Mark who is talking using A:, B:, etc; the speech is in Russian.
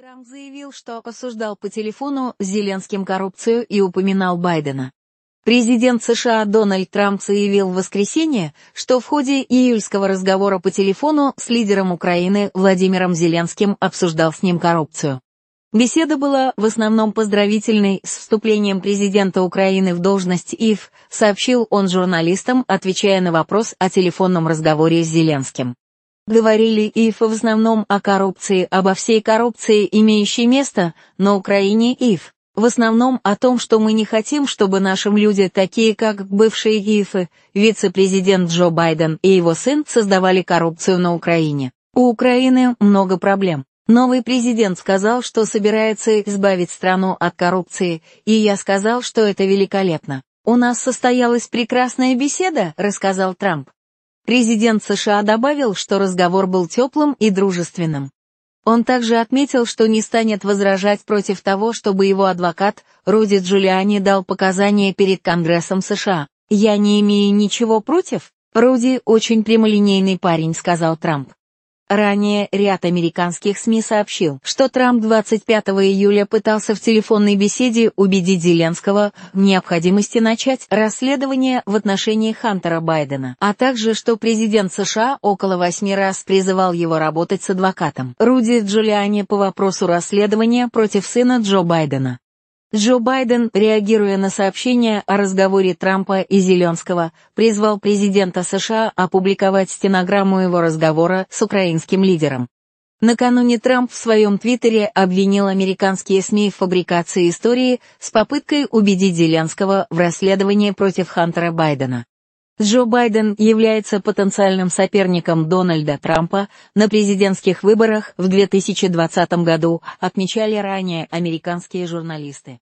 A: Трамп заявил, что осуждал по телефону Зеленским коррупцию и упоминал Байдена. Президент США Дональд Трамп заявил в воскресенье, что в ходе июльского разговора по телефону с лидером Украины Владимиром Зеленским обсуждал с ним коррупцию. Беседа была в основном поздравительной с вступлением президента Украины в должность ИФ, сообщил он журналистам, отвечая на вопрос о телефонном разговоре с Зеленским. Говорили ИФ в основном о коррупции, обо всей коррупции, имеющей место на Украине ИФ, в основном о том, что мы не хотим, чтобы нашим люди, такие как бывшие ИФы, вице-президент Джо Байден и его сын создавали коррупцию на Украине. У Украины много проблем. Новый президент сказал, что собирается избавить страну от коррупции, и я сказал, что это великолепно. «У нас состоялась прекрасная беседа», — рассказал Трамп. Президент США добавил, что разговор был теплым и дружественным. Он также отметил, что не станет возражать против того, чтобы его адвокат Руди Джулиани дал показания перед Конгрессом США. «Я не имею ничего против?» «Руди очень прямолинейный парень», — сказал Трамп. Ранее ряд американских СМИ сообщил, что Трамп 25 июля пытался в телефонной беседе убедить Зеленского в необходимости начать расследование в отношении Хантера Байдена, а также что президент США около восьми раз призывал его работать с адвокатом Руди Джулиани по вопросу расследования против сына Джо Байдена. Джо Байден, реагируя на сообщение о разговоре Трампа и Зеленского, призвал президента США опубликовать стенограмму его разговора с украинским лидером. Накануне Трамп в своем твиттере обвинил американские СМИ в фабрикации истории с попыткой убедить Зеленского в расследовании против Хантера Байдена. Джо Байден является потенциальным соперником Дональда Трампа на президентских выборах в 2020 году, отмечали ранее американские журналисты.